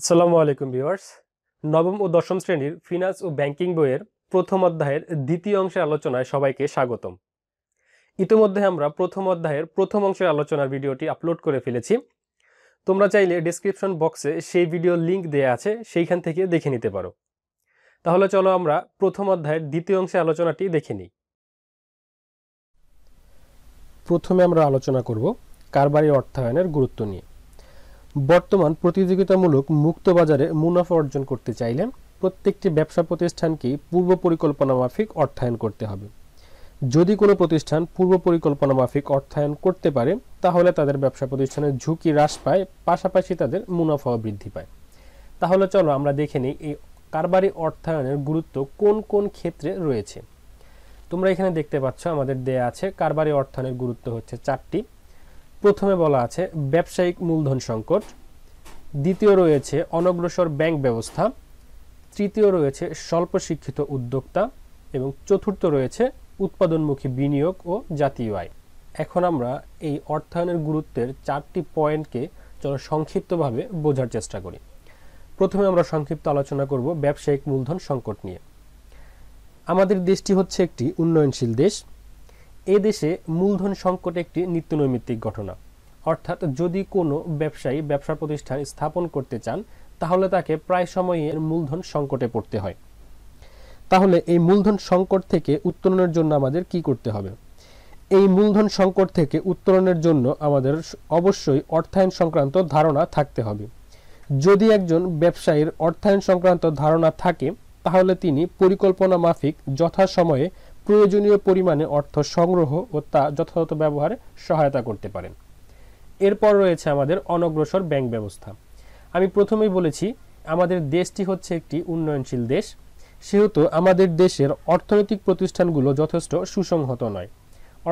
আসসালামু আলাইকুম ভিউয়ার্স নবম ও দশম শ্রেণীর ফিনান্স ও ব্যাংকিং বইয়ের প্রথম অধ্যায়ের দ্বিতীয় অংশের আলোচনায় সবাইকে স্বাগতম ইতিমধ্যে আমরা প্রথম অধ্যায়ের প্রথম অংশের আলোচনার ভিডিওটি আপলোড করে ফেলেছি তোমরা চাইলে ডিসক্রিপশন বক্সে সেই ভিডিও লিংক দেয়া আছে সেইখান থেকে দেখে নিতে পারো তাহলে চলো আমরা প্রথম অধ্যায়ের দ্বিতীয় অংশে আলোচনাটি দেখে নিই প্রথমে আমরা আলোচনা করব কারবারি অর্থায়নের গুরুত্ব নিয়ে বর্তমান প্রতিযোগিতামূলক মুক্ত বাজারে মুনাফা অর্জন করতে চাইলে প্রত্যেকটি ব্যবসা প্রতিষ্ঠানকে পূর্ব পরিকল্পনা মাফিক অর্থায়ন করতে হবে যদি কোনো প্রতিষ্ঠান পূর্ব পরিকল্পনা মাফিক অর্থায়ন করতে পারে তাহলে তাদের ব্যবসা প্রতিষ্ঠানের ঝুঁকি হ্রাস পায় পাশাপাশি তাদের মুনাফাও বৃদ্ধি পায় তাহলে চলো আমরা দেখে নিই এই কারবারি অর্থায়নের গুরুত্ব কোন কোন ক্ষেত্রে রয়েছে তোমরা এখানে দেখতে পাচ্ছ আমাদের দেয়া আছে কারবারি অর্থায়নের গুরুত্ব হচ্ছে চারটি প্রথমে বলা আছে ব্যবসায়িক মূলধন সংকট দ্বিতীয় রয়েছে অনগ্রসর ব্যাংক ব্যবস্থা তৃতীয় রয়েছে স্বল্প শিক্ষিত উদ্যোক্তা এবং চতুর্থ রয়েছে উৎপাদনমুখী বিনিয়োগ ও জাতীয় আয় এখন আমরা এই অর্থায়নের গুরুত্বের চারটি পয়েন্টকে চলো সংক্ষিপ্তভাবে বোঝার চেষ্টা করি প্রথমে আমরা সংক্ষিপ্ত আলোচনা করব ব্যবসায়িক মূলধন সংকট নিয়ে আমাদের দেশটি হচ্ছে একটি উন্নয়নশীল দেশ এ দেশে মূলধন সংকট একটি নিত্যনৈমিত্তিক ঘটনা অর্থাৎ যদি কোনো ব্যবসায়ী ব্যবসা প্রতিষ্ঠান স্থাপন করতে চান তাহলে তাকে প্রায় সময়ই মূলধন সংকটে পড়তে হয় তাহলে এই মূলধন সংকট থেকে উত্তরণের জন্য আমাদের কি করতে হবে এই মূলধন সংকট থেকে উত্তরণের জন্য আমাদের অবশ্যই অর্থায়ন সংক্রান্ত ধারণা থাকতে হবে যদি একজন ব্যবসায়ীর অর্থায়ন সংক্রান্ত ধারণা থাকে তাহলে তিনি পরিকল্পনা মাফিক যথাসময়ে প্রয়োজনীয় পরিমাণে অর্থ সংগ্রহ ও তা যথাযথ ব্যবহারে সহায়তা করতে পারেন এরপর রয়েছে আমাদের অনগ্রসর ব্যাংক ব্যবস্থা আমি প্রথমেই বলেছি আমাদের দেশটি হচ্ছে একটি উন্নয়নশীল দেশ সেহেতু আমাদের দেশের অর্থনৈতিক প্রতিষ্ঠানগুলো যথেষ্ট সুসংহত নয়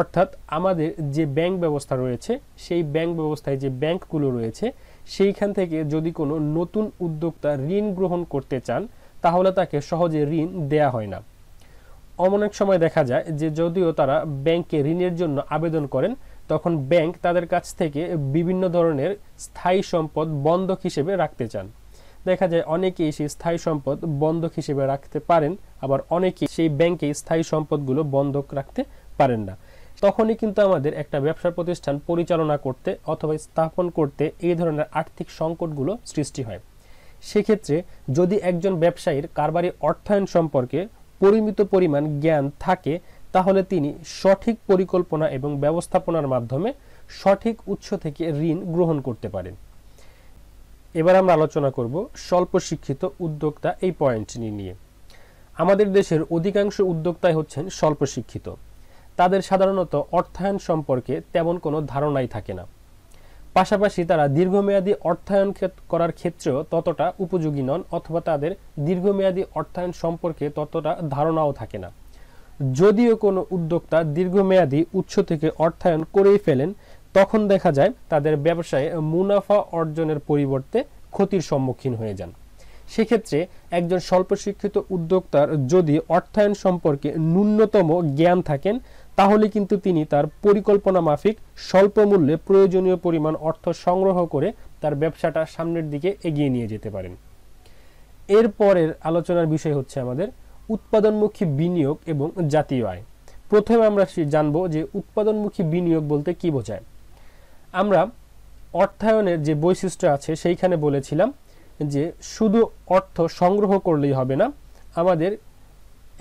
অর্থাৎ আমাদের যে ব্যাংক ব্যবস্থা রয়েছে সেই ব্যাংক ব্যবস্থায় যে ব্যাংকগুলো রয়েছে সেইখান থেকে যদি কোনো নতুন উদ্যোক্তা ঋণ গ্রহণ করতে চান তাহলে তাকে সহজে ঋণ দেয়া হয় না অনেক সময় দেখা যায় যে যদিও তারা ব্যাংকে ঋণের জন্য আবেদন করেন তখন ব্যাংক তাদের কাছ থেকে বিভিন্ন ধরনের স্থায়ী সম্পদ বন্ধক হিসেবে রাখতে চান দেখা যায় অনেকেই সেই স্থায়ী সম্পদ বন্ধক হিসেবে রাখতে পারেন আবার অনেকেই সেই ব্যাংকে স্থায়ী সম্পদগুলো বন্ধক রাখতে পারেন না তখনই কিন্তু আমাদের একটা ব্যবসা প্রতিষ্ঠান পরিচালনা করতে অথবা স্থাপন করতে এই ধরনের আর্থিক সংকটগুলো সৃষ্টি হয় সেক্ষেত্রে যদি একজন ব্যবসায়ীর কারবারি অর্থায়ন সম্পর্কে পরিমিত পরিমাণ জ্ঞান থাকে তাহলে তিনি সঠিক পরিকল্পনা এবং ব্যবস্থাপনার মাধ্যমে সঠিক উৎস থেকে ঋণ গ্রহণ করতে পারেন এবার আমরা আলোচনা করব স্বল্প শিক্ষিত উদ্যোক্তা এই পয়েন্টটি নিয়ে আমাদের দেশের অধিকাংশ উদ্যোক্তাই হচ্ছেন স্বল্প শিক্ষিত তাদের সাধারণত অর্থায়ন সম্পর্কে তেমন কোনো ধারণাই থাকে না পাশাপাশি তারা দীর্ঘমেয়াদী অর্থায়ন করার ক্ষেত্রেও ততটা উপযোগী নন অথবা তাদের দীর্ঘমেয়াদী অর্থায়ন সম্পর্কে ততটা ধারণাও থাকে না যদিও কোনো উদ্যোক্তা দীর্ঘমেয়াদী উৎস থেকে অর্থায়ন করেই ফেলেন তখন দেখা যায় তাদের ব্যবসায় মুনাফা অর্জনের পরিবর্তে ক্ষতির সম্মুখীন হয়ে যান সেক্ষেত্রে একজন স্বল্প শিক্ষিত উদ্যোক্তার যদি অর্থায়ন সম্পর্কে ন্যূনতম জ্ঞান থাকেন তাহলে কিন্তু তিনি তার পরিকল্পনা মাফিক স্বল্প মূল্যে প্রয়োজনীয় পরিমাণ অর্থ সংগ্রহ করে তার ব্যবসাটা সামনের দিকে এগিয়ে নিয়ে যেতে পারেন এর পরের আলোচনার বিষয় হচ্ছে আমাদের উৎপাদনমুখী বিনিয়োগ এবং জাতীয় আয় প্রথমে আমরা জানব যে উৎপাদনমুখী বিনিয়োগ বলতে কি বোঝায় আমরা অর্থায়নের যে বৈশিষ্ট্য আছে সেইখানে বলেছিলাম যে শুধু অর্থ সংগ্রহ করলেই হবে না আমাদের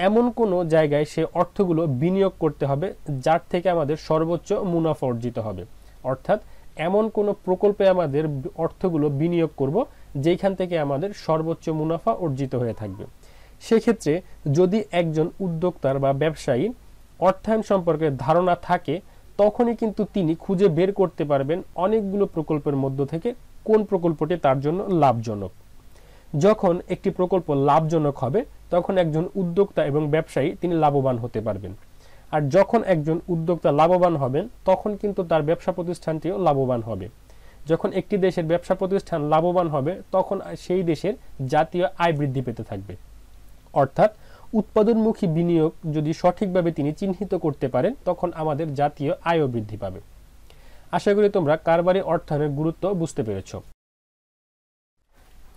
এমন কোনো জায়গায় সে অর্থগুলো বিনিয়োগ করতে হবে যার থেকে আমাদের সর্বোচ্চ মুনাফা অর্জিত হবে অর্থাৎ এমন কোনো প্রকল্পে আমাদের অর্থগুলো বিনিয়োগ করব যেখান থেকে আমাদের সর্বোচ্চ মুনাফা অর্জিত হয়ে থাকবে সেক্ষেত্রে যদি একজন উদ্যোক্তার বা ব্যবসায়ী অর্থায়ন সম্পর্কে ধারণা থাকে তখনই কিন্তু তিনি খুঁজে বের করতে পারবেন অনেকগুলো প্রকল্পের মধ্য থেকে কোন প্রকল্পটি তার জন্য লাভজনক যখন একটি প্রকল্প লাভজনক হবে তখন একজন উদ্যোক্তা এবং ব্যবসায়ী তিনি লাভবান হতে পারবেন আর যখন একজন উদ্যোক্তা লাভবান হবেন তখন কিন্তু তার ব্যবসা প্রতিষ্ঠানটিও লাভবান হবে যখন একটি দেশের ব্যবসা প্রতিষ্ঠান লাভবান হবে তখন সেই দেশের জাতীয় আয় বৃদ্ধি পেতে থাকবে অর্থাৎ উৎপাদনমুখী বিনিয়োগ যদি সঠিকভাবে তিনি চিহ্নিত করতে পারেন তখন আমাদের জাতীয় আয়ও বৃদ্ধি পাবে আশা করি তোমরা কারবারি অর্থায়নের গুরুত্ব বুঝতে পেরেছ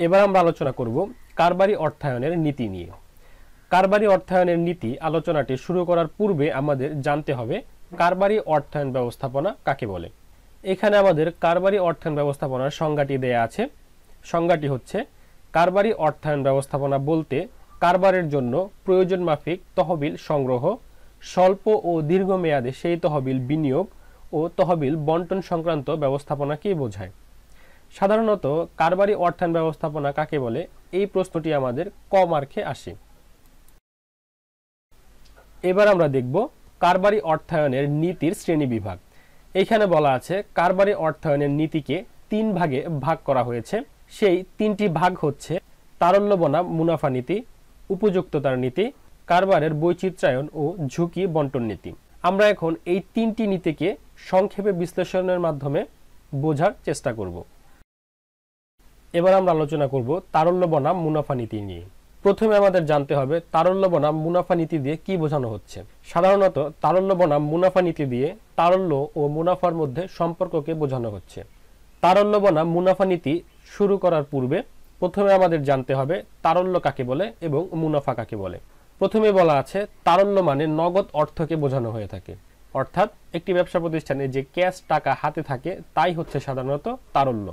এবার আমরা আলোচনা করব কারবারি অর্থায়নের নীতি নিয়ে কারবারি অর্থায়নের নীতি আলোচনাটি শুরু করার পূর্বে আমাদের জানতে হবে কারবারি অর্থায়ন ব্যবস্থাপনা কাকে বলে এখানে আমাদের কারবারি অর্থায়ন ব্যবস্থাপনার সংজ্ঞাটি দেয়া আছে সংজ্ঞাটি হচ্ছে কারবারি অর্থায়ন ব্যবস্থাপনা বলতে কারবারের জন্য প্রয়োজন মাফিক তহবিল সংগ্রহ স্বল্প ও দীর্ঘমেয়াদে সেই তহবিল বিনিয়োগ ও তহবিল বন্টন সংক্রান্ত ব্যবস্থাপনাকেই বোঝায় সাধারণত কারবারি অর্থায়ন ব্যবস্থাপনা কাকে বলে এই প্রশ্নটি আমাদের ক মার্কে আসে এবার আমরা দেখব কারবারি অর্থায়নের নীতির শ্রেণী বিভাগ এখানে বলা আছে কারবারি অর্থায়নের নীতিকে তিন ভাগে ভাগ করা হয়েছে সেই তিনটি ভাগ হচ্ছে তারল্য বনাম মুনাফা নীতি উপযুক্ততার নীতি কারবারের বৈচিত্রায়ন ও ঝুঁকি বন্টন নীতি আমরা এখন এই তিনটি নীতিকে সংক্ষেপে বিশ্লেষণের মাধ্যমে বোঝার চেষ্টা করব এবার আমরা আলোচনা করব তারল্য বনাম মুনাফা নীতি নিয়ে প্রথমে আমাদের জানতে হবে তারল্য বনাম মুনাফা নীতি দিয়ে কি বোঝানো হচ্ছে সাধারণত তারল্য বনাম মুনাফা নীতি দিয়ে তারল্য ও মুনাফার মধ্যে সম্পর্ককে বোঝানো হচ্ছে তারল্য বনাম মুনাফা নীতি শুরু করার পূর্বে প্রথমে আমাদের জানতে হবে তারল্য কাকে বলে এবং মুনাফা কাকে বলে প্রথমে বলা আছে তারল্য মানে নগদ অর্থকে বোঝানো হয়ে থাকে অর্থাৎ একটি ব্যবসা প্রতিষ্ঠানে যে ক্যাশ টাকা হাতে থাকে তাই হচ্ছে সাধারণত তারল্য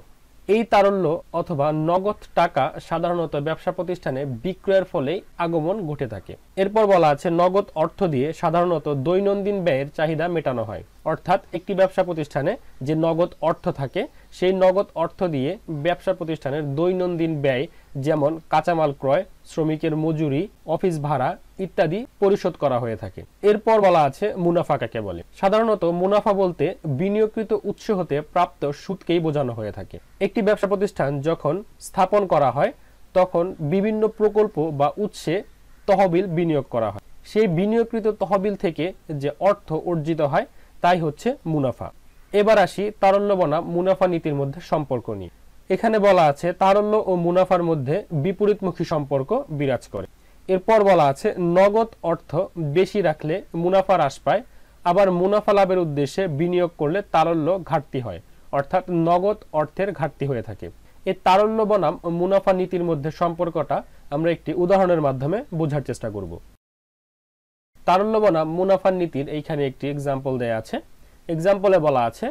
এই তারল্য অথবা নগদ টাকা সাধারণত ব্যবসা প্রতিষ্ঠানে বিক্রয়ের ফলে আগমন ঘটে থাকে এরপর বলা আছে নগদ অর্থ দিয়ে সাধারণত দৈনন্দিন ব্যয়ের চাহিদা মেটানো হয় অর্থাৎ একটি ব্যবসা প্রতিষ্ঠানে যে নগদ অর্থ থাকে সেই নগদ অর্থ দিয়ে ব্যবসা প্রতিষ্ঠানের দৈনন্দিন ব্যয় যেমন কাঁচামাল ক্রয় শ্রমিকের মজুরি অফিস ভাড়া ইত্যাদি পরিশোধ করা হয়ে থাকে এরপর বলা আছে মুনাফা কাকে বলে সাধারণত মুনাফা বলতে বিনিয়োগকৃত উৎস হতে প্রাপ্ত সুদকেই বোঝানো হয়ে থাকে একটি ব্যবসা প্রতিষ্ঠান যখন স্থাপন করা হয় তখন বিভিন্ন প্রকল্প বা উৎসে তহবিল বিনিয়োগ করা হয় সেই বিনিয়োগকৃত তহবিল থেকে যে অর্থ অর্জিত হয় তাই হচ্ছে মুনাফা এবার আসি তারল্য বনাম মুনাফা নীতির মধ্যে সম্পর্ক নিয়ে এখানে বলা আছে তারল্য ও মুনাফার মধ্যে বিপরীতমুখী সম্পর্ক বিরাজ করে এরপর বলা আছে নগদ অর্থ বেশি রাখলে মুনাফা হ্রাস পায় আবার মুনাফা লাভের উদ্দেশ্যে বিনিয়োগ করলে তারল্য ঘাটতি হয় অর্থাৎ নগদ অর্থের ঘাটতি হয়ে থাকে এই তারল্য বনাম মুনাফা নীতির মধ্যে সম্পর্কটা আমরা একটি উদাহরণের মাধ্যমে বোঝার চেষ্টা করব তারল্য বনাম মুনাফার নীতির এইখানে একটি এক্সাম্পল দেয়া আছে এক্সাম্পলে বলা আছে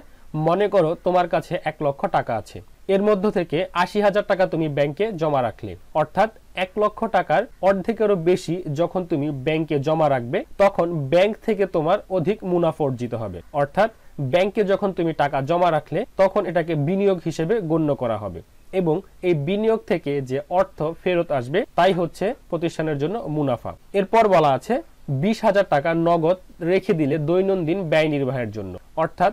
মনে করো তোমার কাছে এক লক্ষ টাকা আছে এর মধ্য থেকে আশি হাজার টাকা তুমি ব্যাংকে জমা রাখলে অর্থাৎ এক লক্ষ টাকার অর্ধেকেরও বেশি যখন তুমি ব্যাংকে জমা রাখবে তখন ব্যাংক থেকে তোমার অধিক মুনাফা অর্জিত হবে অর্থাৎ ব্যাংকে যখন তুমি টাকা জমা রাখলে তখন এটাকে বিনিয়োগ হিসেবে গণ্য করা হবে এবং এই বিনিয়োগ থেকে যে অর্থ ফেরত আসবে তাই হচ্ছে প্রতিষ্ঠানের জন্য মুনাফা এরপর বলা আছে বিশ হাজার টাকা নগদ রেখে দিলে দৈনন্দিন ব্যয় নির্বাহের জন্য অর্থাৎ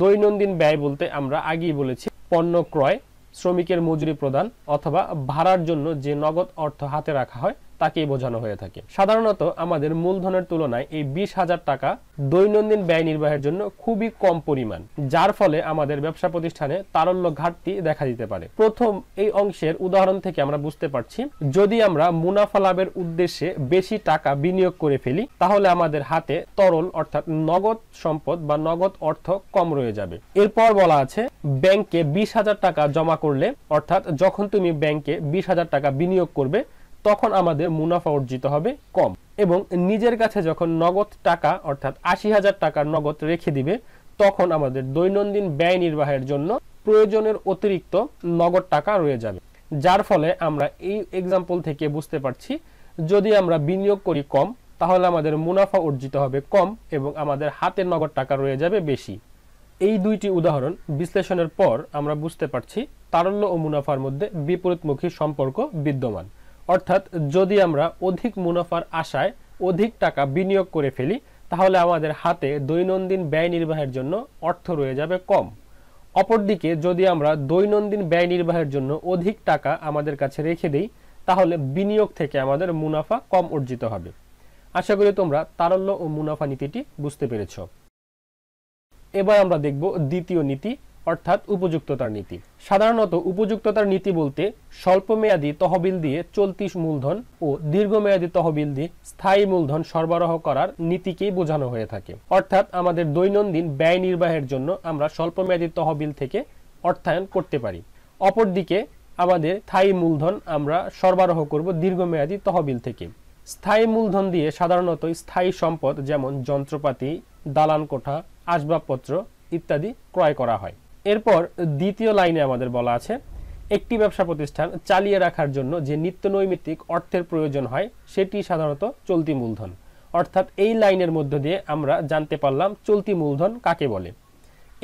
দৈনন্দিন ব্যয় বলতে আমরা আগেই বলেছি পণ্য ক্রয় শ্রমিকের মজুরি প্রদান অথবা ভাড়ার জন্য যে নগদ অর্থ হাতে রাখা হয় তাকেই বোঝানো হয়ে থাকে সাধারণত আমাদের মূলধনের তুলনায় এই বিশ হাজার টাকা দৈনন্দিন ব্যয় নির্বাহের জন্য খুবই কম পরিমাণ যার ফলে আমাদের ব্যবসা প্রতিষ্ঠানে তারল্য ঘাটতি দেখা দিতে পারে প্রথম এই অংশের উদাহরণ থেকে আমরা বুঝতে পারছি যদি আমরা মুনাফা লাভের উদ্দেশ্যে বেশি টাকা বিনিয়োগ করে ফেলি তাহলে আমাদের হাতে তরল অর্থাৎ নগদ সম্পদ বা নগদ অর্থ কম রয়ে যাবে এরপর বলা আছে ব্যাংকে বিশ হাজার টাকা জমা করলে অর্থাৎ যখন তুমি ব্যাংকে বিশ হাজার টাকা বিনিয়োগ করবে তখন আমাদের মুনাফা অর্জিত হবে কম এবং নিজের কাছে যখন নগদ টাকা অর্থাৎ আশি হাজার টাকার নগদ রেখে দিবে তখন আমাদের দৈনন্দিন ব্যয় নির্বাহের জন্য প্রয়োজনের অতিরিক্ত নগদ টাকা রয়ে যাবে যার ফলে আমরা এই এক্সাম্পল থেকে বুঝতে পারছি যদি আমরা বিনিয়োগ করি কম তাহলে আমাদের মুনাফা অর্জিত হবে কম এবং আমাদের হাতে নগদ টাকা রয়ে যাবে বেশি এই দুইটি উদাহরণ বিশ্লেষণের পর আমরা বুঝতে পারছি তারল্য ও মুনাফার মধ্যে বিপরীতমুখী সম্পর্ক বিদ্যমান অর্থাৎ যদি আমরা অধিক মুনাফার আশায় অধিক টাকা বিনিয়োগ করে ফেলি তাহলে আমাদের হাতে দৈনন্দিন ব্যয় নির্বাহের জন্য অর্থ রয়ে যাবে কম অপরদিকে যদি আমরা দৈনন্দিন ব্যয় নির্বাহের জন্য অধিক টাকা আমাদের কাছে রেখে দিই তাহলে বিনিয়োগ থেকে আমাদের মুনাফা কম অর্জিত হবে আশা করি তোমরা তারল্য ও মুনাফা নীতিটি বুঝতে পেরেছ এবার আমরা দেখব দ্বিতীয় নীতি অর্থাৎ উপযুক্ততার নীতি সাধারণত উপযুক্ততার নীতি বলতে স্বল্পমেয়াদী তহবিল দিয়ে চলতি মূলধন ও দীর্ঘমেয়াদী তহবিল দিয়ে স্থায়ী মূলধন সরবরাহ করার নীতিকেই বোঝানো হয়ে থাকে অর্থাৎ আমাদের দৈনন্দিন ব্যয় নির্বাহের জন্য আমরা স্বল্পমেয়াদী তহবিল থেকে অর্থায়ন করতে পারি অপরদিকে আমাদের স্থায়ী মূলধন আমরা সরবরাহ করব দীর্ঘমেয়াদী তহবিল থেকে স্থায়ী মূলধন দিয়ে সাধারণত স্থায়ী সম্পদ যেমন যন্ত্রপাতি দালান কোঠা আসবাবপত্র ইত্যাদি ক্রয় করা হয় এরপর দ্বিতীয় লাইনে আমাদের বলা আছে একটি ব্যবসা প্রতিষ্ঠান চালিয়ে রাখার জন্য যে নিত্য নৈমিত্তিক অর্থের প্রয়োজন হয় সেটি সাধারণত চলতি মূলধন অর্থাৎ এই লাইনের মধ্য দিয়ে আমরা জানতে পারলাম চলতি মূলধন কাকে বলে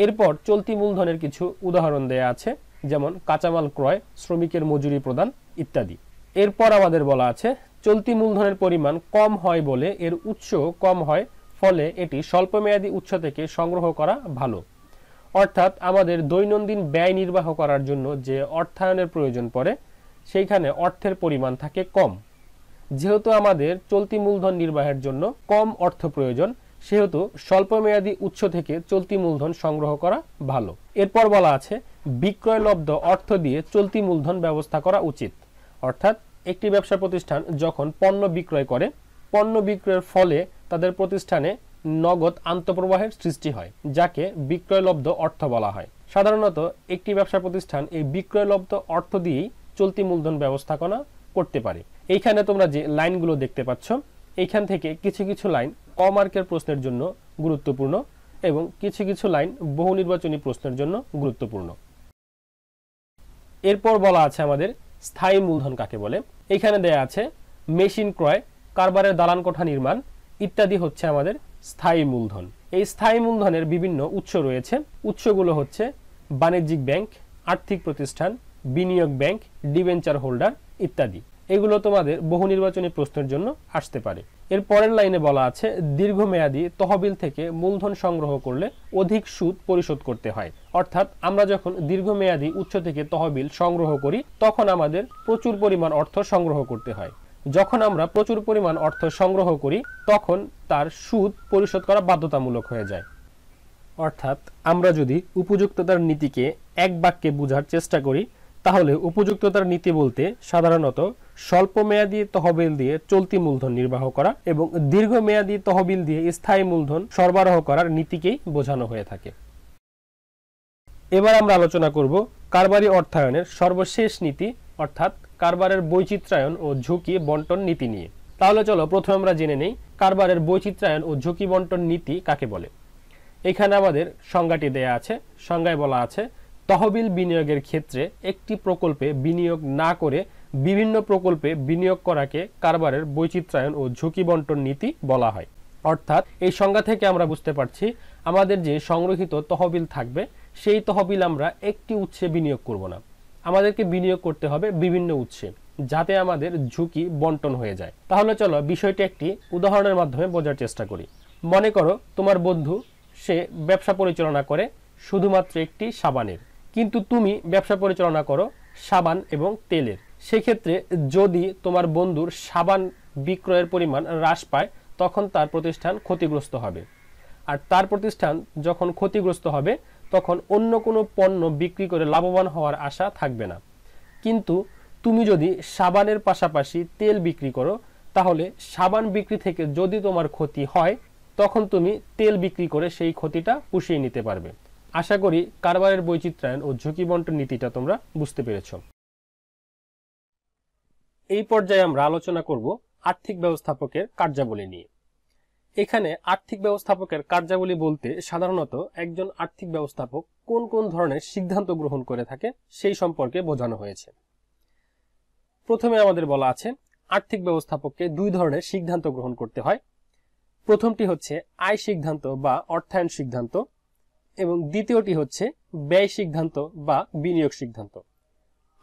এরপর চলতি মূলধনের কিছু উদাহরণ দেয়া আছে যেমন কাঁচামাল ক্রয় শ্রমিকের মজুরি প্রদান ইত্যাদি এরপর আমাদের বলা আছে চলতি মূলধনের পরিমাণ কম হয় বলে এর উৎস কম হয় ফলে এটি স্বল্পমেয়াদী উৎস থেকে সংগ্রহ করা ভালো অর্থাৎ আমাদের দৈনন্দিন ব্যয় নির্বাহ করার জন্য যে অর্থায়নের প্রয়োজন পড়ে সেইখানে অর্থের পরিমাণ থাকে কম যেহেতু আমাদের চলতি মূলধন নির্বাহের জন্য কম অর্থ প্রয়োজন সেহেতু স্বল্পমেয়াদী উৎস থেকে চলতি মূলধন সংগ্রহ করা ভালো এরপর বলা আছে বিক্রয়লব্ধ অর্থ দিয়ে চলতি মূলধন ব্যবস্থা করা উচিত অর্থাৎ একটি ব্যবসা প্রতিষ্ঠান যখন পণ্য বিক্রয় করে পণ্য বিক্রয়ের ফলে তাদের প্রতিষ্ঠানে নগদ আন্তঃপ্রবাহের সৃষ্টি হয় যাকে বিক্রয়লব্ধ অর্থ বলা হয় সাধারণত একটি ব্যবসা প্রতিষ্ঠান এই বিক্রয়লব্ধ অর্থ দিয়েই চলতি মূলধন ব্যবস্থাপনা করতে পারে এইখানে তোমরা যে লাইনগুলো দেখতে পাচ্ছ এইখান থেকে কিছু কিছু লাইন কমার্কের প্রশ্নের জন্য গুরুত্বপূর্ণ এবং কিছু কিছু লাইন বহু নির্বাচনী প্রশ্নের জন্য গুরুত্বপূর্ণ এরপর বলা আছে আমাদের স্থায়ী মূলধন কাকে বলে এখানে দেয়া আছে মেশিন ক্রয় কারবারের দালান কোঠা নির্মাণ ইত্যাদি হচ্ছে আমাদের স্থায়ী মূলধন এই স্থায়ী মূলধনের বিভিন্ন উৎস রয়েছে উৎসগুলো হচ্ছে বাণিজ্যিক ব্যাংক আর্থিক প্রতিষ্ঠান বিনিয়োগ ব্যাংক ডিভেঞ্চার হোল্ডার ইত্যাদি এগুলো তোমাদের বহু নির্বাচনী প্রশ্নের জন্য আসতে পারে এর পরের লাইনে বলা আছে দীর্ঘমেয়াদী তহবিল থেকে মূলধন সংগ্রহ করলে অধিক সুদ পরিশোধ করতে হয় অর্থাৎ আমরা যখন দীর্ঘমেয়াদী উৎস থেকে তহবিল সংগ্রহ করি তখন আমাদের প্রচুর পরিমাণ অর্থ সংগ্রহ করতে হয় যখন আমরা প্রচুর পরিমাণ অর্থ সংগ্রহ করি তখন তার সুদ পরিশোধ করা বাধ্যতামূলক হয়ে যায় অর্থাৎ আমরা যদি উপযুক্ততার নীতিকে এক বাক্যে বোঝার চেষ্টা করি তাহলে উপযুক্ততার নীতি বলতে সাধারণত স্বল্পমেয়াদী তহবিল দিয়ে চলতি মূলধন নির্বাহ করা এবং দীর্ঘমেয়াদী তহবিল দিয়ে স্থায়ী মূলধন সরবরাহ করার নীতিকেই বোঝানো হয়ে থাকে এবার আমরা আলোচনা করব কারবারি অর্থায়নের সর্বশেষ নীতি অর্থাৎ কারবারের বৈচিত্রায়ন ও ঝুঁকি বন্টন নীতি নিয়ে তাহলে চলো প্রথমে আমরা জেনে নেই কারবারের বৈচিত্রায়ন ও ঝুঁকি বন্টন নীতি কাকে বলে এখানে আমাদের সংজ্ঞাটি দেয়া আছে সংজ্ঞায় বলা আছে তহবিল বিনিয়োগের ক্ষেত্রে একটি প্রকল্পে বিনিয়োগ না করে বিভিন্ন প্রকল্পে বিনিয়োগ করাকে কারবারের বৈচিত্রায়ন ও ঝুঁকি বন্টন নীতি বলা হয় অর্থাৎ এই সংজ্ঞা থেকে আমরা বুঝতে পারছি আমাদের যে সংগ্রহিত তহবিল থাকবে সেই তহবিল আমরা একটি উৎসে বিনিয়োগ করব না আমাদেরকে বিনিয়োগ করতে হবে বিভিন্ন উৎসে যাতে আমাদের ঝুঁকি বন্টন হয়ে যায় তাহলে চলো বিষয়টি একটি উদাহরণের মাধ্যমে বোঝার চেষ্টা করি মনে করো তোমার বন্ধু সে ব্যবসা পরিচালনা করে শুধুমাত্র একটি সাবানের কিন্তু তুমি ব্যবসা পরিচালনা করো সাবান এবং তেলের সেক্ষেত্রে যদি তোমার বন্ধুর সাবান বিক্রয়ের পরিমাণ হ্রাস পায় তখন তার প্রতিষ্ঠান ক্ষতিগ্রস্ত হবে আর তার প্রতিষ্ঠান যখন ক্ষতিগ্রস্ত হবে তখন অন্য কোনো পণ্য বিক্রি করে লাভবান হওয়ার আশা থাকবে না কিন্তু তুমি যদি সাবানের পাশাপাশি তেল বিক্রি করো তাহলে সাবান বিক্রি থেকে যদি তোমার ক্ষতি হয় তখন তুমি তেল বিক্রি করে সেই ক্ষতিটা পুষিয়ে নিতে পারবে আশা করি কারবারের বৈচিত্রায়ন ও ঝুঁকি বন্টন নীতিটা তোমরা বুঝতে পেরেছ এই পর্যায়ে আমরা আলোচনা করব আর্থিক ব্যবস্থাপকের কার্যাবলী নিয়ে এখানে আর্থিক ব্যবস্থাপকের কার্যাবলী বলতে সাধারণত একজন আর্থিক ব্যবস্থাপক কোন কোন ধরনের সিদ্ধান্ত গ্রহণ করে থাকে সেই সম্পর্কে বোঝানো হয়েছে প্রথমে আমাদের বলা আছে আর্থিক ব্যবস্থাপককে দুই ধরনের সিদ্ধান্ত গ্রহণ করতে হয় প্রথমটি হচ্ছে আয় সিদ্ধান্ত বা অর্থায়ন সিদ্ধান্ত এবং দ্বিতীয়টি হচ্ছে ব্যয় সিদ্ধান্ত বা বিনিয়োগ সিদ্ধান্ত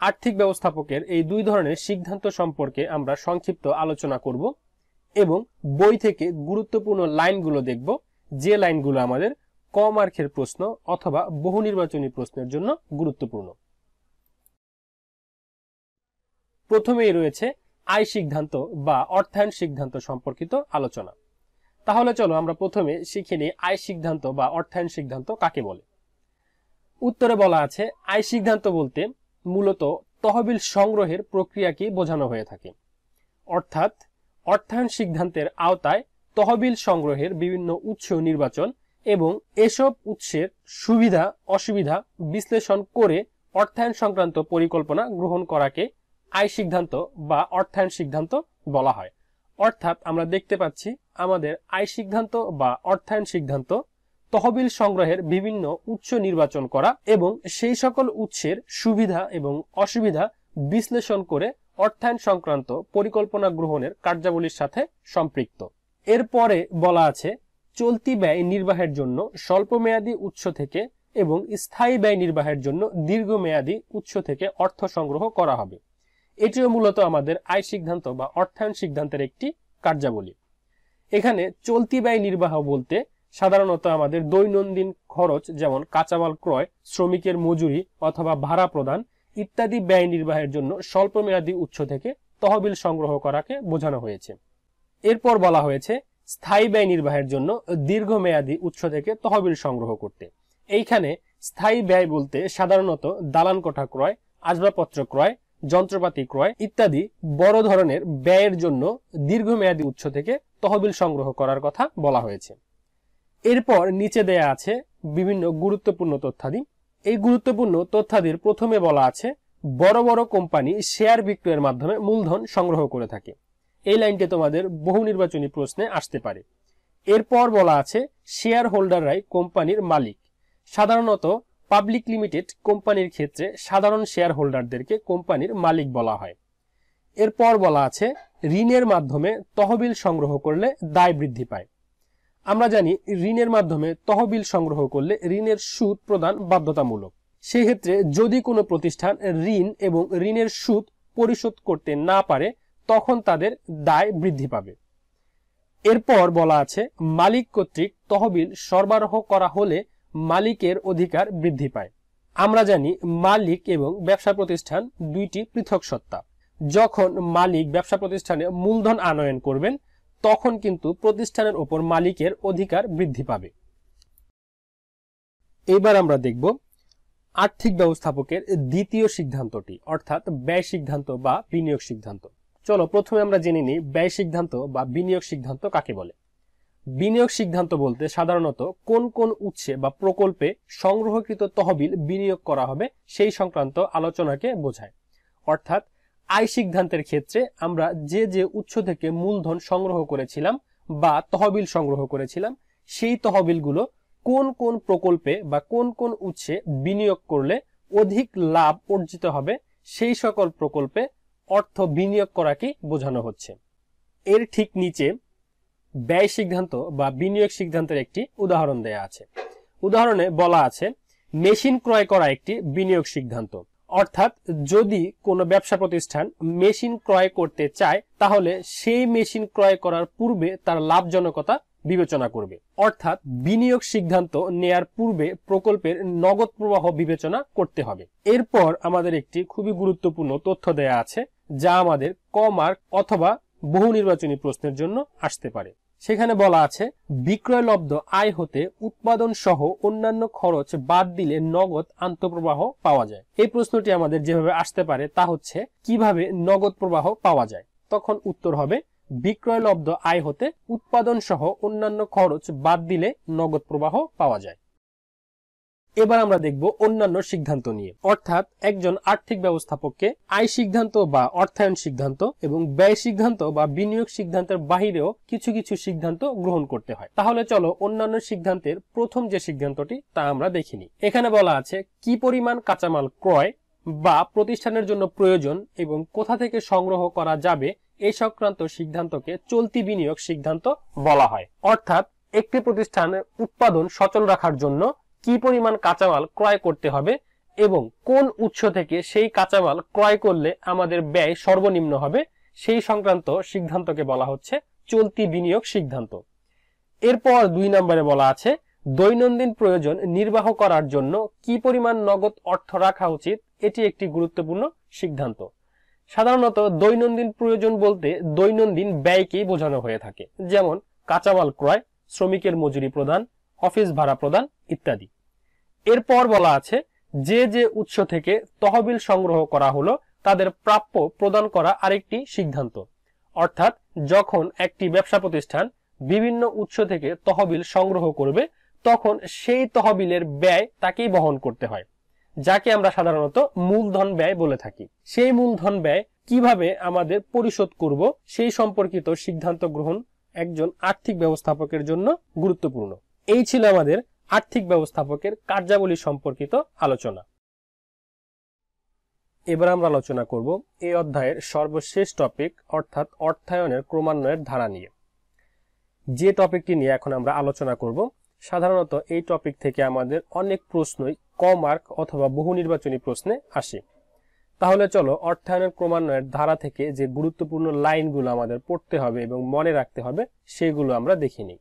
আর্থিক ব্যবস্থাপকের এই দুই ধরনের সিদ্ধান্ত সম্পর্কে আমরা সংক্ষিপ্ত আলোচনা করব এবং বই থেকে গুরুত্বপূর্ণ লাইনগুলো দেখব যে লাইনগুলো আমাদের ক মার্কের প্রশ্ন অথবা বহু নির্বাচনী প্রশ্নের জন্য গুরুত্বপূর্ণ প্রথমেই রয়েছে আয় সিদ্ধান্ত বা অর্থায়ন সিদ্ধান্ত সম্পর্কিত আলোচনা তাহলে চলো আমরা প্রথমে শিখে নিই আয় সিদ্ধান্ত বা অর্থায়ন সিদ্ধান্ত কাকে বলে উত্তরে বলা আছে আয় সিদ্ধান্ত বলতে মূলত তহবিল সংগ্রহের প্রক্রিয়াকে বোঝানো হয়ে থাকে অর্থাৎ অর্থায়ন সিদ্ধান্তের আওতায় তহবিল সংগ্রহের বিভিন্ন উৎস নির্বাচন এবং এসব উৎসের সুবিধা অসুবিধা বিশ্লেষণ করে অর্থায়ন সংক্রান্ত পরিকল্পনা গ্রহণ করাকে আয় সিদ্ধান্ত বা অর্থায়ন সিদ্ধান্ত বলা হয় অর্থাৎ আমরা দেখতে পাচ্ছি আমাদের আয় সিদ্ধান্ত বা অর্থায়ন সিদ্ধান্ত তহবিল সংগ্রহের বিভিন্ন উৎস নির্বাচন করা এবং সেই সকল উৎসের সুবিধা এবং অসুবিধা বিশ্লেষণ করে অর্থায়ন সংক্রান্ত পরিকল্পনা গ্রহণের কার্যাবলীর সাথে সম্পৃক্ত এরপরে বলা আছে চলতি ব্যয় নির্বাহের জন্য স্বল্পমেয়াদী উৎস থেকে এবং স্থায়ী ব্যয় নির্বাহের জন্য দীর্ঘমেয়াদী উৎস থেকে অর্থ সংগ্রহ করা হবে এটিও মূলত আমাদের আয় সিদ্ধান্ত বা অর্থায়ন সিদ্ধান্তের একটি কার্যাবলী এখানে চলতি ব্যয় নির্বাহ বলতে সাধারণত আমাদের দৈনন্দিন খরচ যেমন কাঁচামাল ক্রয় শ্রমিকের মজুরি অথবা ভাড়া প্রদান ইত্যাদি ব্যয় নির্বাহের জন্য স্বল্পমেয়াদী উৎস থেকে তহবিল সংগ্রহ করাকে বোঝানো হয়েছে এরপর বলা হয়েছে স্থায়ী ব্যয় নির্বাহের জন্য দীর্ঘমেয়াদী উৎস থেকে তহবিল সংগ্রহ করতে এইখানে স্থায়ী ব্যয় বলতে সাধারণত দালান কোঠা ক্রয় আসবাবপত্র ক্রয় যন্ত্রপাতি ক্রয় ইত্যাদি বড় ধরনের ব্যয়ের জন্য দীর্ঘমেয়াদী উৎস থেকে তহবিল সংগ্রহ করার কথা বলা হয়েছে এরপর নিচে দেয়া আছে বিভিন্ন গুরুত্বপূর্ণ তথ্যাদি এই গুরুত্বপূর্ণ তথ্যাদির প্রথমে বলা আছে বড় বড় কোম্পানি শেয়ার বিক্রয়ের মাধ্যমে মূলধন সংগ্রহ করে থাকে এই লাইনটি তোমাদের বহু নির্বাচনী প্রশ্নে আসতে পারে এরপর বলা আছে শেয়ার হোল্ডাররাই কোম্পানির মালিক সাধারণত পাবলিক লিমিটেড কোম্পানির ক্ষেত্রে সাধারণ শেয়ার হোল্ডারদেরকে কোম্পানির মালিক বলা হয় এরপর বলা আছে ঋণের মাধ্যমে তহবিল সংগ্রহ করলে দায় বৃদ্ধি পায় আমরা জানি ঋণের মাধ্যমে তহবিল সংগ্রহ করলে ঋণের সুদ প্রদান বাধ্যতামূলক সেক্ষেত্রে যদি কোনো প্রতিষ্ঠান ঋণ এবং ঋণের সুদ পরিশোধ করতে না পারে তখন তাদের দায় বৃদ্ধি পাবে এরপর বলা আছে মালিক কর্তৃক তহবিল সরবরাহ করা হলে মালিকের অধিকার বৃদ্ধি পায় আমরা জানি মালিক এবং ব্যবসা প্রতিষ্ঠান দুইটি পৃথক সত্তা যখন মালিক ব্যবসা প্রতিষ্ঠানে মূলধন আনয়ন করবেন তখন কিন্তু প্রতিষ্ঠানের ওপর মালিকের অধিকার বৃদ্ধি পাবে এবার আমরা দেখব আর্থিক ব্যবস্থাপকের দ্বিতীয় সিদ্ধান্তটি অর্থাৎ ব্যয় সিদ্ধান্ত বা বিনিয়োগ সিদ্ধান্ত চলো প্রথমে আমরা জেনে নিই ব্যয় সিদ্ধান্ত বা বিনিয়োগ সিদ্ধান্ত কাকে বলে বিনিয়োগ সিদ্ধান্ত বলতে সাধারণত কোন কোন উৎসে বা প্রকল্পে সংগ্রহকৃত তহবিল বিনিয়োগ করা হবে সেই সংক্রান্ত আলোচনাকে বোঝায় অর্থাৎ আয় সিদ্ধান্তের ক্ষেত্রে আমরা যে যে উৎস থেকে মূলধন সংগ্রহ করেছিলাম বা তহবিল সংগ্রহ করেছিলাম সেই তহবিলগুলো কোন কোন প্রকল্পে বা কোন কোন উৎসে বিনিয়োগ করলে অধিক লাভ অর্জিত হবে সেই সকল প্রকল্পে অর্থ বিনিয়োগ করাকে বোঝানো হচ্ছে এর ঠিক নিচে ব্যয় সিদ্ধান্ত বা বিনিয়োগ সিদ্ধান্তের একটি উদাহরণ দেয়া আছে উদাহরণে বলা আছে মেশিন ক্রয় করা একটি বিনিয়োগ সিদ্ধান্ত অর্থাৎ যদি কোনো ব্যবসা প্রতিষ্ঠান মেশিন ক্রয় করতে চায় তাহলে সেই মেশিন ক্রয় করার পূর্বে তার লাভজনকতা বিবেচনা করবে অর্থাৎ বিনিয়োগ সিদ্ধান্ত নেয়ার পূর্বে প্রকল্পের নগদ প্রবাহ বিবেচনা করতে হবে এরপর আমাদের একটি খুবই গুরুত্বপূর্ণ তথ্য দেয়া আছে যা আমাদের কমার্ক অথবা বহু নির্বাচনী প্রশ্নের জন্য আসতে পারে সেখানে বলা আছে বিক্রয়লব্ধ আয় হতে উৎপাদন সহ অন্যান্য খরচ বাদ দিলে নগদ আন্তঃপ্রবাহ পাওয়া যায় এই প্রশ্নটি আমাদের যেভাবে আসতে পারে তা হচ্ছে কিভাবে নগদ প্রবাহ পাওয়া যায় তখন উত্তর হবে লব্ধ আয় হতে উৎপাদন সহ অন্যান্য খরচ বাদ দিলে নগদ প্রবাহ পাওয়া যায় এবার আমরা দেখব অন্যান্য সিদ্ধান্ত নিয়ে অর্থাৎ একজন আর্থিক ব্যবস্থাপককে আয় সিদ্ধান্ত বা অর্থায়ন সিদ্ধান্ত এবং ব্যয় সিদ্ধান্ত বা বিনিয়োগ সিদ্ধান্তের বাহিরেও কিছু কিছু সিদ্ধান্ত গ্রহণ করতে হয় তাহলে চলো অন্যান্য সিদ্ধান্তের প্রথম যে সিদ্ধান্তটি তা আমরা দেখিনি এখানে বলা আছে কি পরিমাণ কাঁচামাল ক্রয় বা প্রতিষ্ঠানের জন্য প্রয়োজন এবং কোথা থেকে সংগ্রহ করা যাবে এই সংক্রান্ত সিদ্ধান্তকে চলতি বিনিয়োগ সিদ্ধান্ত বলা হয় অর্থাৎ একটি প্রতিষ্ঠানের উৎপাদন সচল রাখার জন্য কি পরিমাণ কাঁচামাল ক্রয় করতে হবে এবং কোন উৎস থেকে সেই কাঁচামাল ক্রয় করলে আমাদের ব্যয় সর্বনিম্ন হবে সেই সংক্রান্ত সিদ্ধান্তকে বলা হচ্ছে চলতি বিনিয়োগ সিদ্ধান্ত এরপর দুই নম্বরে বলা আছে দৈনন্দিন প্রয়োজন নির্বাহ করার জন্য কি পরিমাণ নগদ অর্থ রাখা উচিত এটি একটি গুরুত্বপূর্ণ সিদ্ধান্ত সাধারণত দৈনন্দিন প্রয়োজন বলতে দৈনন্দিন ব্যয়কেই বোঝানো হয়ে থাকে যেমন কাঁচামাল ক্রয় শ্রমিকের মজুরি প্রদান অফিস ভাড়া প্রদান ইত্যাদি এরপর বলা আছে যে যে উৎস থেকে তহবিল সংগ্রহ করা হলো তাদের প্রাপ্য প্রদান করা আরেকটি সিদ্ধান্ত অর্থাৎ যখন একটি ব্যবসা প্রতিষ্ঠান বিভিন্ন উৎস থেকে তহবিল সংগ্রহ করবে তখন সেই তহবিলের ব্যয় তাকেই বহন করতে হয় যাকে আমরা সাধারণত মূলধন ব্যয় বলে থাকি সেই মূলধন ব্যয় কিভাবে আমাদের পরিশোধ করব সেই সম্পর্কিত সিদ্ধান্ত গ্রহণ একজন আর্থিক ব্যবস্থাপকের জন্য গুরুত্বপূর্ণ এই ছিল আমাদের আর্থিক ব্যবস্থাপকের কার্যাবলী সম্পর্কিত আলোচনা এবার আমরা আলোচনা করব এই অধ্যায়ের সর্বশেষ টপিক অর্থাৎ অর্থায়নের ক্রমান্বয়ের ধারা নিয়ে যে টপিকটি নিয়ে এখন আমরা আলোচনা করব সাধারণত এই টপিক থেকে আমাদের অনেক প্রশ্নই ক মার্ক অথবা বহু নির্বাচনী প্রশ্নে আসে তাহলে চলো অর্থায়নের ক্রমান্বয়ের ধারা থেকে যে গুরুত্বপূর্ণ লাইনগুলো আমাদের পড়তে হবে এবং মনে রাখতে হবে সেগুলো আমরা দেখে নিই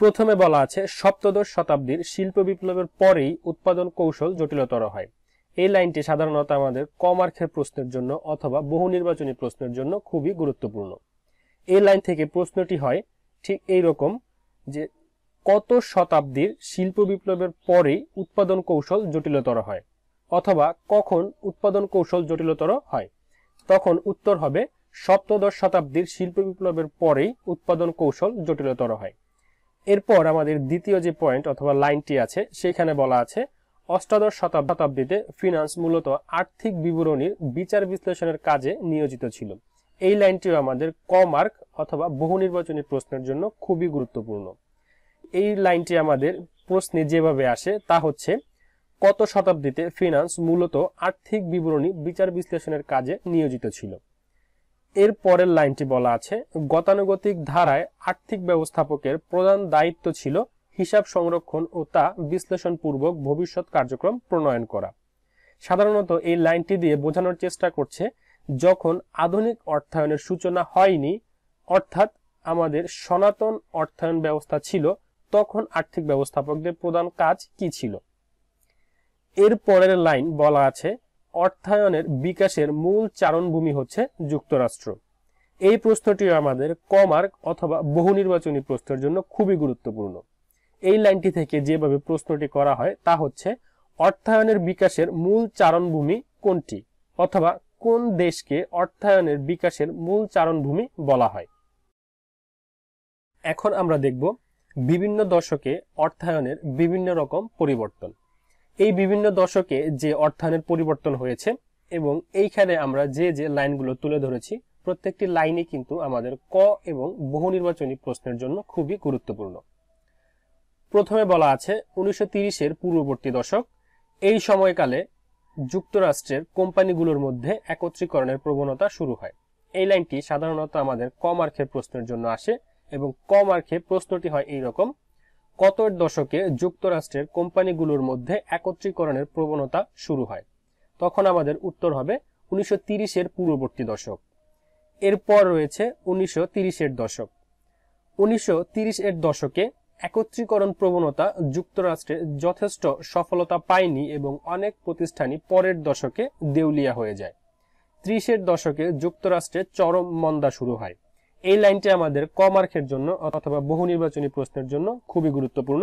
প্রথমে বলা আছে সপ্তদশ শতাব্দীর শিল্প বিপ্লবের পরেই উৎপাদন কৌশল জটিলতর হয় এই লাইনটি সাধারণত আমাদের কমার্কের প্রশ্নের জন্য অথবা বহু নির্বাচনী প্রশ্নের জন্য খুবই গুরুত্বপূর্ণ এই লাইন থেকে প্রশ্নটি হয় ঠিক এই রকম যে কত শতাব্দীর শিল্প বিপ্লবের পরেই উৎপাদন কৌশল জটিলতর হয় অথবা কখন উৎপাদন কৌশল জটিলতর হয় তখন উত্তর হবে সপ্তদশ শতাব্দীর শিল্প বিপ্লবের পরেই উৎপাদন কৌশল জটিলতর হয় এরপর আমাদের দ্বিতীয় যে পয়েন্ট অথবা লাইনটি আছে সেখানে বলা আছে অষ্টাদশ শতাব্দীতে ফিনান্স মূলত আর্থিক বিবরণীর বিচার বিশ্লেষণের কাজে নিয়োজিত ছিল এই লাইনটিও আমাদের ক মার্ক অথবা বহু নির্বাচনী প্রশ্নের জন্য খুবই গুরুত্বপূর্ণ এই লাইনটি আমাদের প্রশ্নে যেভাবে আসে তা হচ্ছে কত শতাব্দীতে ফিনান্স মূলত আর্থিক বিবরণী বিচার বিশ্লেষণের কাজে নিয়োজিত ছিল এর পরের লাইনটি বলা আছে গতানুগতিক ধারায় আর্থিক ব্যবস্থাপকের প্রধান দায়িত্ব ছিল হিসাব সংরক্ষণ ও তা বিশ্লেষণপূর্বক ভবিষ্যৎ কার্যক্রম প্রণয়ন করা সাধারণত এই লাইনটি দিয়ে বোঝানোর চেষ্টা করছে যখন আধুনিক অর্থায়নের সূচনা হয়নি অর্থাৎ আমাদের সনাতন অর্থায়ন ব্যবস্থা ছিল তখন আর্থিক ব্যবস্থাপকদের প্রধান কাজ কি ছিল এর পরের লাইন বলা আছে অর্থায়নের বিকাশের মূল চারণভূমি হচ্ছে যুক্তরাষ্ট্র এই প্রশ্নটি আমাদের কমার্ক অথবা বহু নির্বাচনী প্রশ্নের জন্য খুবই গুরুত্বপূর্ণ এই লাইনটি থেকে যেভাবে প্রশ্নটি করা হয় তা হচ্ছে অর্থায়নের বিকাশের মূল চারণভূমি কোনটি অথবা কোন দেশকে অর্থায়নের বিকাশের মূল চারণভূমি বলা হয় এখন আমরা দেখব বিভিন্ন দশকে অর্থায়নের বিভিন্ন রকম পরিবর্তন এই বিভিন্ন দশকে যে অর্থায়নের পরিবর্তন হয়েছে এবং এইখানে আমরা যে যে লাইনগুলো তুলে ধরেছি প্রত্যেকটি লাইনে কিন্তু আমাদের ক এবং বহু নির্বাচনী প্রশ্নের জন্য খুবই গুরুত্বপূর্ণ প্রথমে বলা আছে উনিশশো এর পূর্ববর্তী দশক এই সময়কালে যুক্তরাষ্ট্রের কোম্পানিগুলোর মধ্যে একত্রীকরণের প্রবণতা শুরু হয় এই লাইনটি সাধারণত আমাদের ক মার্কের প্রশ্নের জন্য আসে এবং ক মার্কে প্রশ্নটি হয় এই রকম কতর দশকে যুক্তরাষ্ট্রের কোম্পানিগুলোর মধ্যে একত্রীকরণের প্রবণতা শুরু হয় তখন আমাদের উত্তর হবে উনিশশো এর পূর্ববর্তী দশক এরপর রয়েছে উনিশশো এর দশক উনিশশো এর দশকে একত্রীকরণ প্রবণতা যুক্তরাষ্ট্রে যথেষ্ট সফলতা পায়নি এবং অনেক প্রতিষ্ঠানই পরের দশকে দেউলিয়া হয়ে যায় ত্রিশের দশকে যুক্তরাষ্ট্রে চরম মন্দা শুরু হয় এই লাইনটি আমাদের ক মার্কের জন্য অথবা বহু নির্বাচনী প্রশ্নের জন্য খুবই গুরুত্বপূর্ণ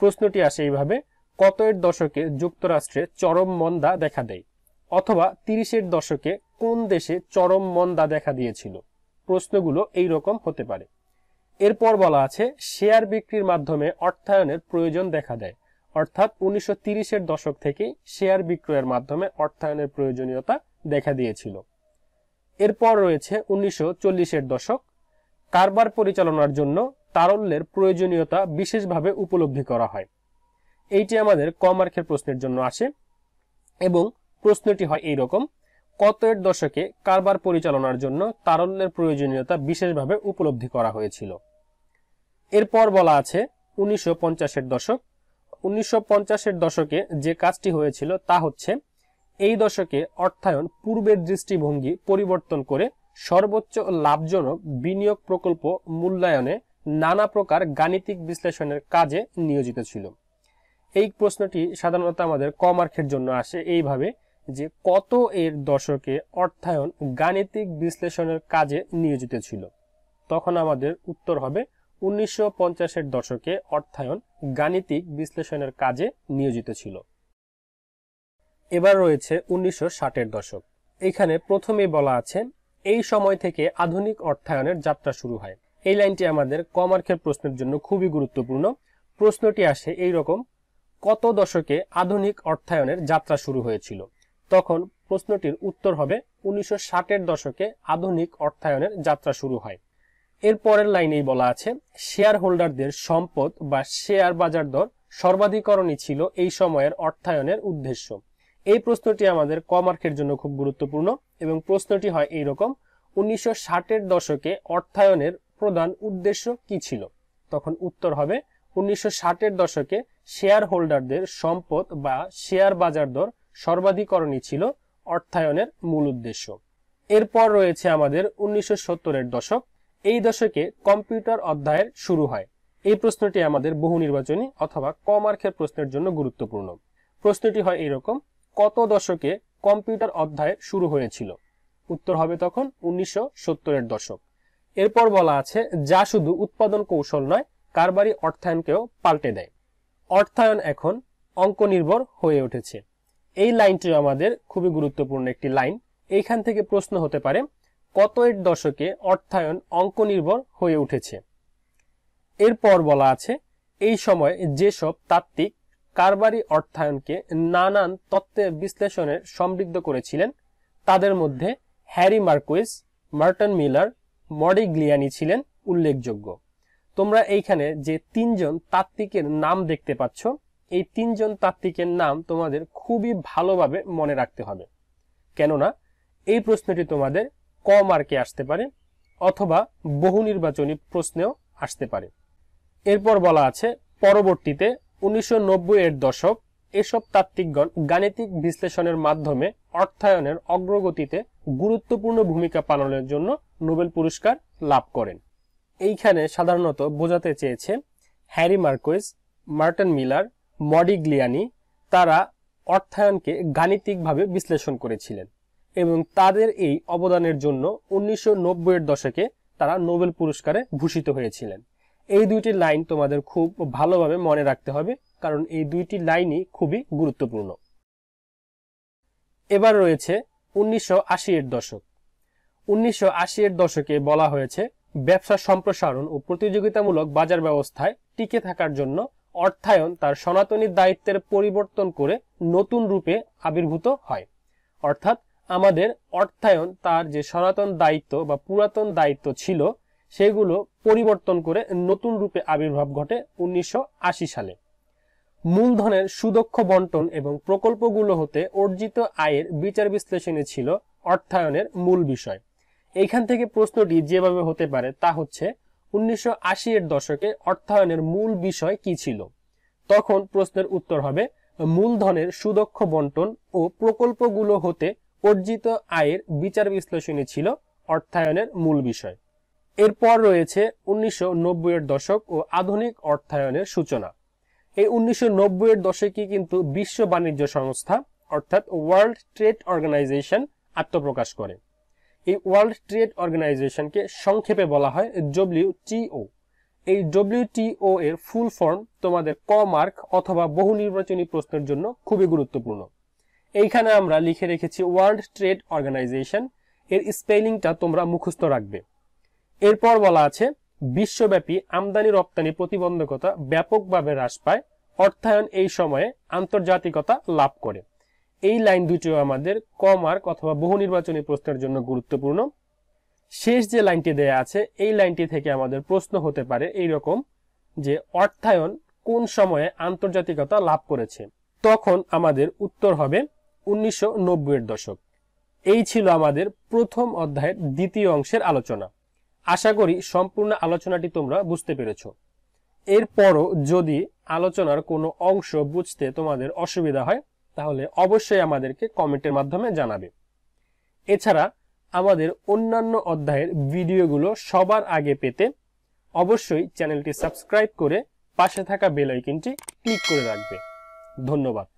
প্রশ্নটি আসে এইভাবে কত এর দশকে যুক্তরাষ্ট্রে চরম মন্দা দেখা দেয় অথবা তিরিশের দশকে কোন দেশে চরম মন্দা দেখা দিয়েছিল প্রশ্নগুলো এই রকম হতে পারে এরপর বলা আছে শেয়ার বিক্রির মাধ্যমে অর্থায়নের প্রয়োজন দেখা দেয় অর্থাৎ উনিশশো তিরিশের দশক থেকেই শেয়ার বিক্রয়ের মাধ্যমে অর্থায়নের প্রয়োজনীয়তা দেখা দিয়েছিল এরপর রয়েছে উনিশশো চল্লিশের দশক কারবার পরিচালনার জন্য তারল্যের প্রয়োজনীয়তা বিশেষভাবে উপলব্ধি করা হয় এইটি আমাদের কমার্কের প্রশ্নের জন্য আসে এবং প্রশ্নটি হয় এই রকম কত এর দশকে কারবার পরিচালনার জন্য তারল্যের প্রয়োজনীয়তা বিশেষভাবে উপলব্ধি করা হয়েছিল এরপর বলা আছে উনিশশো পঞ্চাশের দশক উনিশশো পঞ্চাশের দশকে যে কাজটি হয়েছিল তা হচ্ছে এই দশকে অর্থায়ন পূর্বের দৃষ্টিভঙ্গি পরিবর্তন করে সর্বোচ্চ লাভজনক বিনিয়োগ প্রকল্প মূল্যায়নে নানা প্রকার গাণিতিক বিশ্লেষণের কাজে নিয়োজিত ছিল এই প্রশ্নটি সাধারণত আমাদের ক জন্য আসে এইভাবে যে কত এর দশকে অর্থায়ন গাণিতিক বিশ্লেষণের কাজে নিয়োজিত ছিল তখন আমাদের উত্তর হবে উনিশশো পঞ্চাশের দশকে অর্থায়ন গাণিতিক বিশ্লেষণের কাজে নিয়োজিত ছিল এবার রয়েছে উনিশশো ষাটের দশক এখানে প্রথমেই বলা আছে এই সময় থেকে আধুনিক অর্থায়নের যাত্রা শুরু হয় এই লাইনটি আমাদের কমার্কের প্রশ্নের জন্য খুবই গুরুত্বপূর্ণ প্রশ্নটি আসে এই রকম কত দশকে আধুনিক অর্থায়নের যাত্রা শুরু হয়েছিল তখন প্রশ্নটির উত্তর হবে উনিশশো ষাটের দশকে আধুনিক অর্থায়নের যাত্রা শুরু হয় এর পরের লাইনেই বলা আছে শেয়ার হোল্ডারদের সম্পদ বা শেয়ার বাজার দর সর্বাধিকরণই ছিল এই সময়ের অর্থায়নের উদ্দেশ্য এই প্রশ্নটি আমাদের ক মার্কের জন্য খুব গুরুত্বপূর্ণ এবং প্রশ্নটি হয় এই রকম উনিশশো ষাটের দশকে অর্থায়নের প্রধান উদ্দেশ্য কি ছিল তখন উত্তর হবে উনিশশো ষাটের দশকে শেয়ার হোল্ডারদের সম্পদ বা শেয়ার বাজার দর সর্বাধিকরণই ছিল অর্থায়নের মূল উদ্দেশ্য এরপর রয়েছে আমাদের উনিশশো সত্তরের দশক এই দশকে কম্পিউটার অধ্যায়ের শুরু হয় এই প্রশ্নটি আমাদের বহু নির্বাচনী অথবা কমার্কের প্রশ্নের জন্য গুরুত্বপূর্ণ প্রশ্নটি হয় এরকম কত দশকে কম্পিউটার অধ্যায় শুরু হয়েছিল উত্তর হবে তখন উনিশশো সত্তরের দশক এরপর বলা আছে যা শুধু উৎপাদন কৌশল নয় কারবারি অর্থায়নকেও পাল্টে দেয় অর্থায়ন এখন অঙ্ক নির্ভর হয়ে উঠেছে এই লাইনটি আমাদের খুবই গুরুত্বপূর্ণ একটি লাইন এইখান থেকে প্রশ্ন হতে পারে কত এর দশকে অর্থায়ন অঙ্ক নির্ভর হয়ে উঠেছে এরপর বলা আছে এই সময় যেসব তাত্ত্বিক কারবারি অর্থায়নকে নানান তত্ত্বে বিশ্লেষণে সমৃদ্ধ করেছিলেন তাদের মধ্যে হ্যারি মার্কুইস মার্টন মিলার মডি গ্লিয়ানি ছিলেন উল্লেখযোগ্য তোমরা এইখানে যে তিনজন তাত্ত্বিকের নাম দেখতে পাচ্ছ এই তিনজন তাত্ত্বিকের নাম তোমাদের খুবই ভালোভাবে মনে রাখতে হবে কেননা এই প্রশ্নটি তোমাদের ক মার্কে আসতে পারে অথবা বহু নির্বাচনী প্রশ্নেও আসতে পারে এরপর বলা আছে পরবর্তীতে উনিশশো এর দশক এসব তাত্ত্বিকগণ গাণিতিক বিশ্লেষণের মাধ্যমে অর্থায়নের অগ্রগতিতে গুরুত্বপূর্ণ ভূমিকা পালনের জন্য নোবেল পুরস্কার লাভ করেন এইখানে সাধারণত বোঝাতে চেয়েছে Harry Markowitz Merton Miller Modigliani তারা অর্থায়নকে গাণিতিকভাবে বিশ্লেষণ করেছিলেন এবং তাদের এই অবদানের জন্য উনিশশো এর দশকে তারা নোবেল পুরস্কারে ভূষিত হয়েছিলেন এই দুইটি লাইন তোমাদের খুব ভালোভাবে মনে রাখতে হবে কারণ এই দুইটি লাইনই খুবই গুরুত্বপূর্ণ এবার রয়েছে উনিশশো এর দশক উনিশশো এর দশকে বলা হয়েছে ব্যবসা সম্প্রসারণ ও প্রতিযোগিতামূলক বাজার ব্যবস্থায় টিকে থাকার জন্য অর্থায়ন তার সনাতনী দায়িত্বের পরিবর্তন করে নতুন রূপে আবির্ভূত হয় অর্থাৎ আমাদের অর্থায়ন তার যে সনাতন দায়িত্ব বা পুরাতন দায়িত্ব ছিল সেগুলো পরিবর্তন করে নতুন রূপে আবির্ভাব ঘটে উনিশশো সালে মূলধনের সুদক্ষ বন্টন এবং প্রকল্পগুলো হতে অর্জিত আয়ের বিচার বিশ্লেষণে ছিল অর্থায়নের মূল বিষয় এখান থেকে প্রশ্নটি যেভাবে হতে পারে তা হচ্ছে উনিশশো এর দশকে অর্থায়নের মূল বিষয় কি ছিল তখন প্রশ্নের উত্তর হবে মূলধনের সুদক্ষ বন্টন ও প্রকল্পগুলো হতে অর্জিত আয়ের বিচার বিশ্লেষণে ছিল অর্থায়নের মূল বিষয় এরপর রয়েছে উনিশশো এর দশক ও আধুনিক অর্থায়নের সূচনা এই উনিশশো এর দশকে কিন্তু বিশ্ব বাণিজ্য সংস্থা অর্থাৎ ওয়ার্ল্ড ট্রেড অর্গানাইজেশন আত্মপ্রকাশ করে এই ওয়ার্ল্ড ট্রেড অর্গানাইজেশনকে সংক্ষেপে বলা হয় ডব্লিউটিও এই ডব্লিউটিও এর ফুল ফর্ম তোমাদের ক মার্ক অথবা বহু নির্বাচনী প্রশ্নের জন্য খুবই গুরুত্বপূর্ণ এইখানে আমরা লিখে রেখেছি ওয়ার্ল্ড ট্রেড অর্গানাইজেশন এর স্পেলিংটা তোমরা মুখস্থ রাখবে এরপর বলা আছে বিশ্বব্যাপী আমদানি রপ্তানি প্রতিবন্ধকতা ব্যাপকভাবে হ্রাস পায় অর্থায়ন এই সময়ে আন্তর্জাতিকতা লাভ করে এই লাইন দুটিও আমাদের কমার্ক অথবা বহু নির্বাচনী প্রশ্নের জন্য গুরুত্বপূর্ণ শেষ যে লাইনটি দেয়া আছে এই লাইনটি থেকে আমাদের প্রশ্ন হতে পারে এই রকম যে অর্থায়ন কোন সময়ে আন্তর্জাতিকতা লাভ করেছে তখন আমাদের উত্তর হবে উনিশশো দশক এই ছিল আমাদের প্রথম অধ্যায়ের দ্বিতীয় অংশের আলোচনা আশা করি সম্পূর্ণ আলোচনাটি তোমরা বুঝতে পেরেছ এরপরও যদি আলোচনার কোনো অংশ বুঝতে তোমাদের অসুবিধা হয় তাহলে অবশ্যই আমাদেরকে কমেন্টের মাধ্যমে জানাবে এছাড়া আমাদের অন্যান্য অধ্যায়ের ভিডিওগুলো সবার আগে পেতে অবশ্যই চ্যানেলটি সাবস্ক্রাইব করে পাশে থাকা বেল আইকনটি ক্লিক করে রাখবে ধন্যবাদ